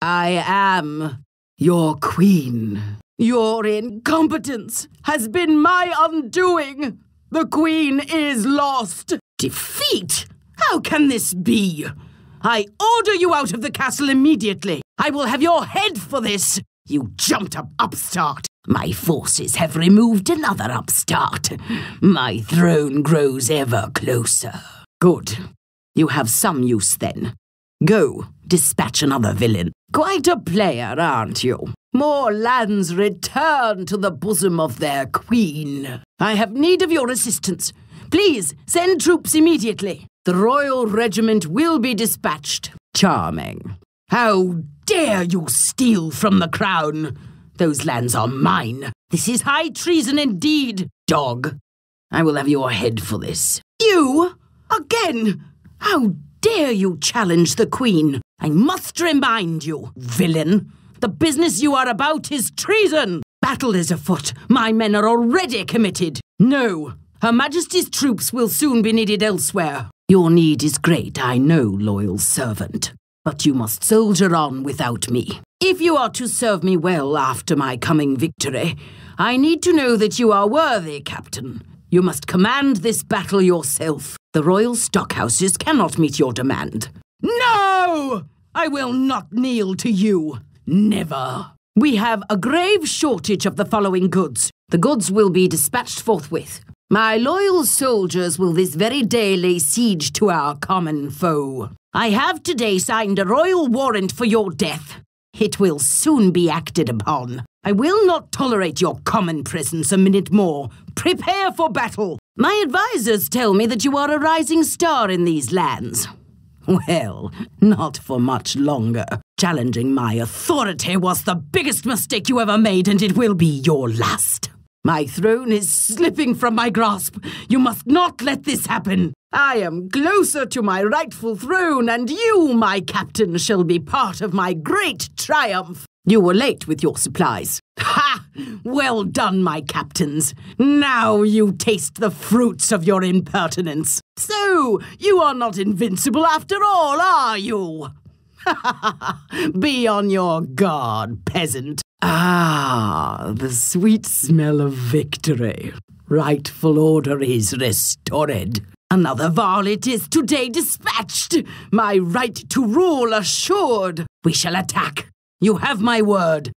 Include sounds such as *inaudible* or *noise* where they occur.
I am your queen. Your incompetence has been my undoing. The queen is lost. Defeat? How can this be? I order you out of the castle immediately. I will have your head for this. You jumped up upstart. My forces have removed another upstart. My throne grows ever closer. Good. You have some use then. Go, dispatch another villain. Quite a player, aren't you? More lands return to the bosom of their queen. I have need of your assistance. Please send troops immediately. The royal regiment will be dispatched. Charming. How dare you steal from the crown? Those lands are mine. This is high treason indeed, dog. I will have your head for this. You? Again? How dare you challenge the Queen? I must remind you, villain. The business you are about is treason. Battle is afoot. My men are already committed. No, Her Majesty's troops will soon be needed elsewhere. Your need is great, I know, loyal servant. But you must soldier on without me. If you are to serve me well after my coming victory, I need to know that you are worthy, Captain. You must command this battle yourself. The royal stockhouses cannot meet your demand. No! I will not kneel to you. Never. We have a grave shortage of the following goods. The goods will be dispatched forthwith. My loyal soldiers will this very day lay siege to our common foe. I have today signed a royal warrant for your death. It will soon be acted upon. I will not tolerate your common presence a minute more. Prepare for battle. My advisers tell me that you are a rising star in these lands. Well, not for much longer. Challenging my authority was the biggest mistake you ever made, and it will be your last. My throne is slipping from my grasp. You must not let this happen. I am closer to my rightful throne, and you, my captain, shall be part of my great triumph. You were late with your supplies. Ha! Well done, my captains. Now you taste the fruits of your impertinence. So, you are not invincible after all, are you? *laughs* Be on your guard, peasant. Ah, the sweet smell of victory. Rightful order is restored. Another varlet is today dispatched, my right to rule assured. We shall attack you have my word.